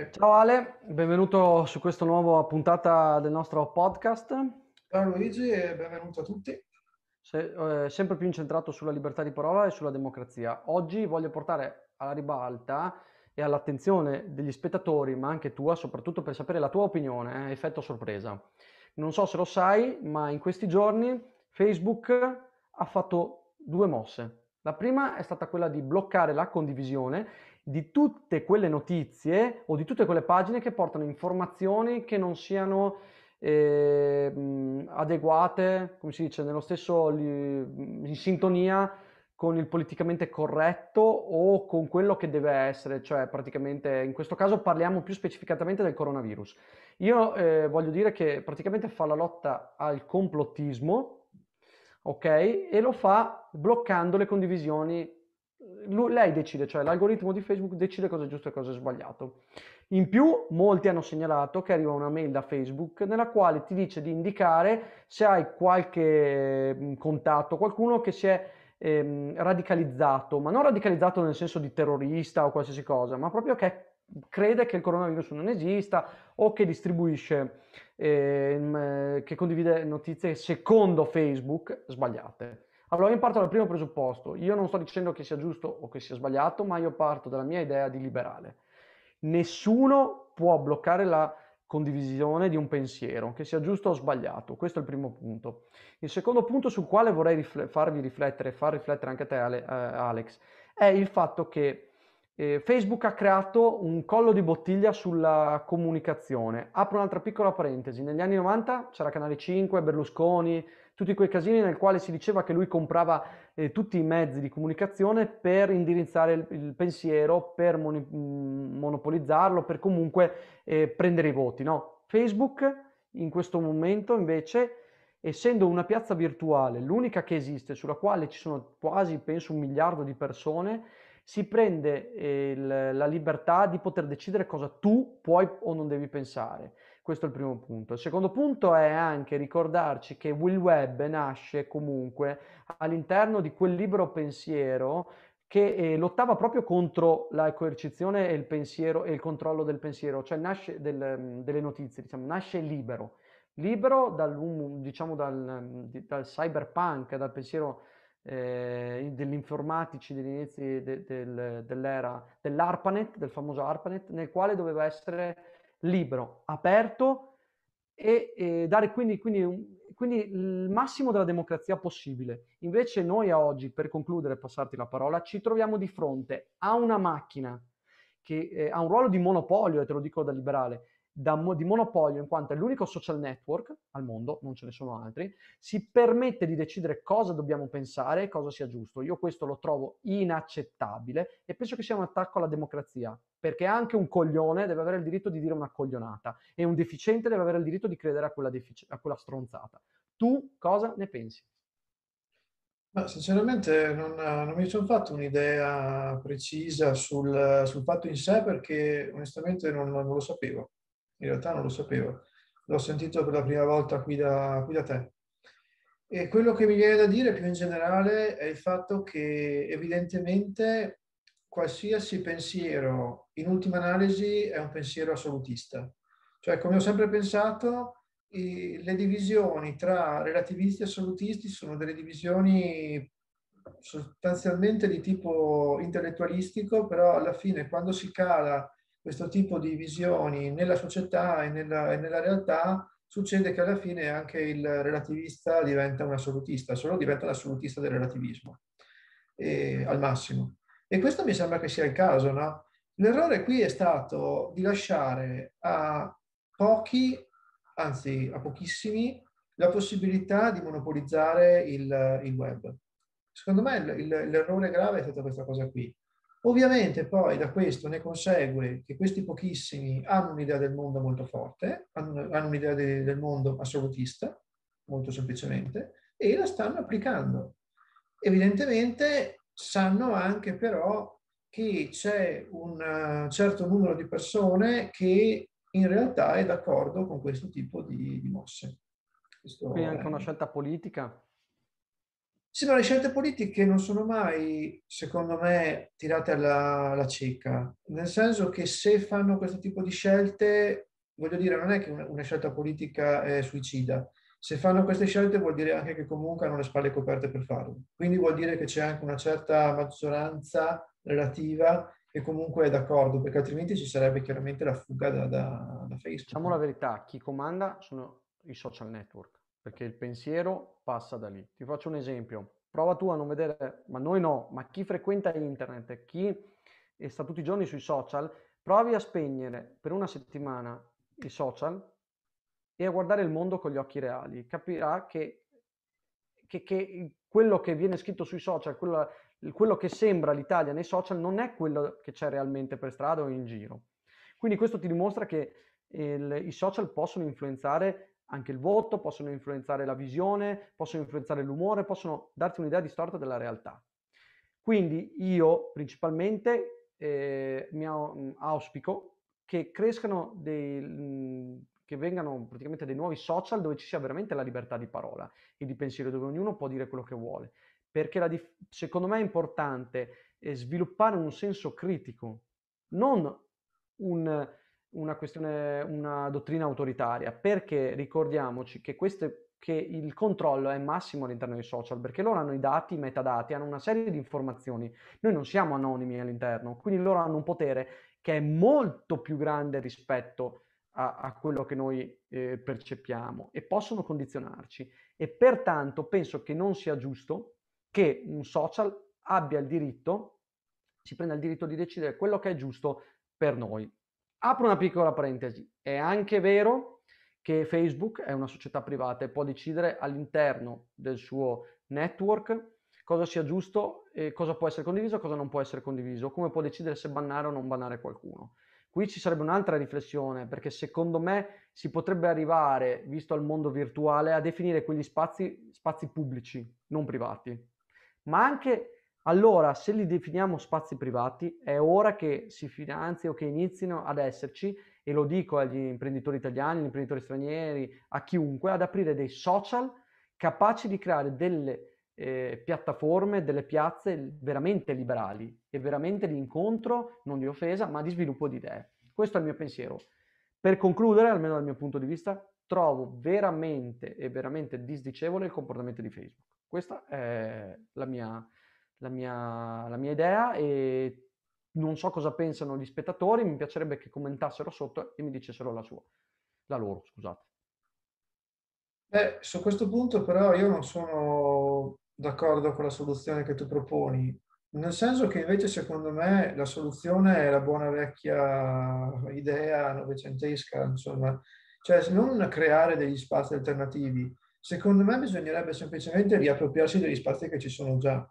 Eh, ciao Ale, benvenuto su questa nuova puntata del nostro podcast. Ciao Luigi e benvenuto a tutti. Se, eh, sempre più incentrato sulla libertà di parola e sulla democrazia. Oggi voglio portare alla ribalta e all'attenzione degli spettatori, ma anche tua, soprattutto per sapere la tua opinione, eh, effetto sorpresa. Non so se lo sai, ma in questi giorni Facebook ha fatto due mosse. La prima è stata quella di bloccare la condivisione di tutte quelle notizie o di tutte quelle pagine che portano informazioni che non siano eh, adeguate, come si dice, nello stesso in sintonia con il politicamente corretto o con quello che deve essere, cioè praticamente in questo caso parliamo più specificatamente del coronavirus. Io eh, voglio dire che praticamente fa la lotta al complottismo ok? E lo fa bloccando le condivisioni. Lui, lei decide, cioè l'algoritmo di Facebook decide cosa è giusto e cosa è sbagliato. In più, molti hanno segnalato che arriva una mail da Facebook nella quale ti dice di indicare se hai qualche mm, contatto, qualcuno che si è ehm, radicalizzato, ma non radicalizzato nel senso di terrorista o qualsiasi cosa, ma proprio che è crede che il coronavirus non esista o che distribuisce, ehm, che condivide notizie secondo Facebook sbagliate. Allora io parto dal primo presupposto, io non sto dicendo che sia giusto o che sia sbagliato, ma io parto dalla mia idea di liberale. Nessuno può bloccare la condivisione di un pensiero, che sia giusto o sbagliato, questo è il primo punto. Il secondo punto sul quale vorrei rifle- farvi riflettere, far riflettere anche a te Ale- uh, Alex, è il fatto che eh, Facebook ha creato un collo di bottiglia sulla comunicazione. Apro un'altra piccola parentesi. Negli anni 90 c'era Canale 5, Berlusconi, tutti quei casini nel quale si diceva che lui comprava eh, tutti i mezzi di comunicazione per indirizzare il, il pensiero, per moni- mm, monopolizzarlo, per comunque eh, prendere i voti. No? Facebook in questo momento invece essendo una piazza virtuale, l'unica che esiste, sulla quale ci sono quasi, penso, un miliardo di persone, si prende eh, la libertà di poter decidere cosa tu puoi o non devi pensare. Questo è il primo punto. Il secondo punto è anche ricordarci che Will Webb nasce comunque all'interno di quel libero pensiero che eh, lottava proprio contro la coercizione e il pensiero e il controllo del pensiero, cioè nasce del, mm, delle notizie, diciamo, nasce libero, libero dal, diciamo, dal, mm, dal cyberpunk, dal pensiero eh, degli informatici degli inizi de, del, dell'era dell'ARPANET, del famoso ARPANET, nel quale doveva essere libero, aperto e, e dare quindi, quindi, un, quindi, il massimo della democrazia possibile. Invece noi oggi, per concludere e passarti la parola, ci troviamo di fronte a una macchina che eh, ha un ruolo di monopolio, e te lo dico da liberale, da, di monopolio in quanto è l'unico social network al mondo, non ce ne sono altri, si permette di decidere cosa dobbiamo pensare e cosa sia giusto. Io questo lo trovo inaccettabile e penso che sia un attacco alla democrazia, perché anche un coglione deve avere il diritto di dire una coglionata e un deficiente deve avere il diritto di credere a quella, defici- a quella stronzata. Tu cosa ne pensi? Ma sinceramente non, non mi sono fatto un'idea precisa sul, sul, fatto in sé perché onestamente non, non lo sapevo in realtà non lo sapevo, l'ho sentito per la prima volta qui da, qui da te. E quello che mi viene da dire più in generale è il fatto che evidentemente qualsiasi pensiero, in ultima analisi, è un pensiero assolutista. Cioè, come ho sempre pensato, le divisioni tra relativisti e assolutisti sono delle divisioni sostanzialmente di tipo intellettualistico, però alla fine quando si cala questo tipo di visioni nella società e nella, e nella realtà, succede che alla fine anche il relativista diventa un assolutista, solo diventa l'assolutista del relativismo, e, al massimo. E questo mi sembra che sia il caso, no? L'errore qui è stato di lasciare a pochi, anzi a pochissimi, la possibilità di monopolizzare il, il web. Secondo me l'errore grave è stata questa cosa qui. Ovviamente poi da questo ne consegue che questi pochissimi hanno un'idea del mondo molto forte, hanno, un'idea de, del mondo assolutista, molto semplicemente, e la stanno applicando. Evidentemente sanno anche però che c'è un eh, certo numero di persone che in realtà è d'accordo con questo tipo di, di mosse. Questo Quindi è anche una scelta politica? Sì, ma le scelte politiche non sono mai, secondo me, tirate alla, alla cieca, nel senso che se fanno questo tipo di scelte, voglio dire, non è che una, scelta politica è suicida, se fanno queste scelte vuol dire anche che comunque hanno le spalle coperte per farlo. Quindi vuol dire che c'è anche una certa maggioranza relativa che comunque è d'accordo, perché altrimenti ci sarebbe chiaramente la fuga da, da, da Facebook. Diciamo la verità, chi comanda sono i social network perché il pensiero passa da lì. Ti faccio un esempio, prova tu a non vedere, ma noi no, ma chi frequenta internet, chi sta tutti i giorni sui social, provi a spegnere per una settimana i social e a guardare il mondo con gli occhi reali, capirà che, che, che quello che viene scritto sui social, quello, quello che sembra l'Italia nei social non è quello che c'è realmente per strada o in giro. Quindi questo ti dimostra che eh, il, i social possono influenzare anche il voto, possono influenzare la visione, possono influenzare l'umore, possono darti un'idea distorta della realtà. Quindi io principalmente eh, mi mm, auspico che crescano dei, mm, che vengano praticamente dei nuovi social dove ci sia veramente la libertà di parola e di pensiero, dove ognuno può dire quello che vuole. Perché dif- secondo me è importante eh, sviluppare un senso critico, non un, una, questione, una dottrina autoritaria, perché ricordiamoci che, queste, che il controllo è massimo all'interno dei social, perché loro hanno i dati, i metadati, hanno una serie di informazioni. Noi non siamo anonimi all'interno, quindi loro hanno un potere che è molto più grande rispetto a, a quello che noi eh, percepiamo e possono condizionarci. E pertanto penso che non sia giusto che un social abbia il diritto, si prenda il diritto di decidere quello che è giusto per noi. Apro una piccola parentesi, è anche vero che Facebook è una società privata e può decidere all'interno del suo network cosa sia giusto, cosa può essere condiviso, e cosa non può essere condiviso, come può decidere se bannare o non bannare qualcuno. Qui ci sarebbe un'altra riflessione, perché secondo me si potrebbe arrivare, visto il mondo virtuale, a definire quegli spazi, spazi pubblici, non privati, ma anche allora, se li definiamo spazi privati, è ora che si finanzi o che inizino ad esserci, e lo dico agli imprenditori italiani, agli imprenditori stranieri, a chiunque, ad aprire dei social capaci di creare delle eh, piattaforme, delle piazze veramente liberali e veramente di incontro, non di offesa, ma di sviluppo di idee. Questo è il mio pensiero. Per concludere, almeno dal mio punto di vista, trovo veramente e veramente disdicevole il comportamento di Facebook. Questa è la mia la mia, la mia idea e non so cosa pensano gli spettatori, mi piacerebbe che commentassero sotto e mi dicessero la sua, la loro, scusate. Beh, su questo punto però io non sono d'accordo con la soluzione che tu proponi, nel senso che invece secondo me la soluzione è la buona vecchia idea novecentesca, insomma, cioè non creare degli spazi alternativi. Secondo me bisognerebbe semplicemente riappropriarsi degli spazi che ci sono già.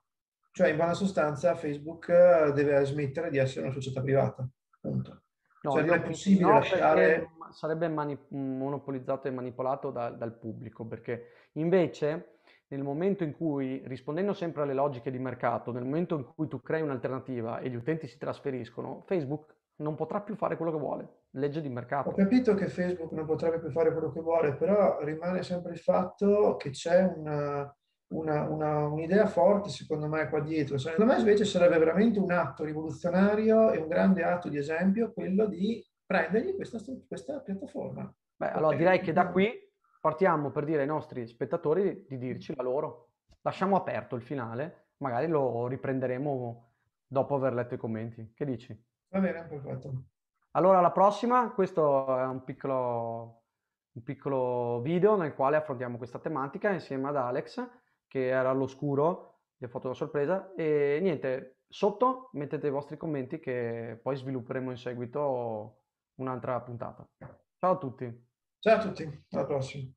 Cioè, in buona sostanza, Facebook eh, deve smettere di essere una società privata. Punto. No, cioè, non è possibile no, lasciare... Sarebbe mani- mm, monopolizzato e manipolato da, dal pubblico, perché invece nel momento in cui, rispondendo sempre alle logiche di mercato, nel momento in cui tu crei un'alternativa e gli utenti si trasferiscono, Facebook non potrà più fare quello che vuole, legge di mercato. Ho capito che Facebook non potrebbe più fare quello che vuole, però rimane sempre il fatto che c'è una, una, una, un'idea forte, secondo me, qua dietro. Secondo me invece sarebbe veramente un atto rivoluzionario e un grande atto di esempio quello di prendergli questa, questa piattaforma. Beh, allora okay. direi che da qui partiamo per dire ai nostri spettatori di, dirci la loro. Lasciamo aperto il finale, magari lo riprenderemo dopo aver letto i commenti. Che dici? Va bene, perfetto. Allora, alla prossima, questo è un piccolo, un piccolo video nel quale affrontiamo questa tematica insieme ad Alex che era all'oscuro, gli ho fatto una sorpresa e niente, sotto mettete i vostri commenti che poi svilupperemo in seguito un'altra puntata. Ciao a tutti. Ciao a tutti, alla prossima.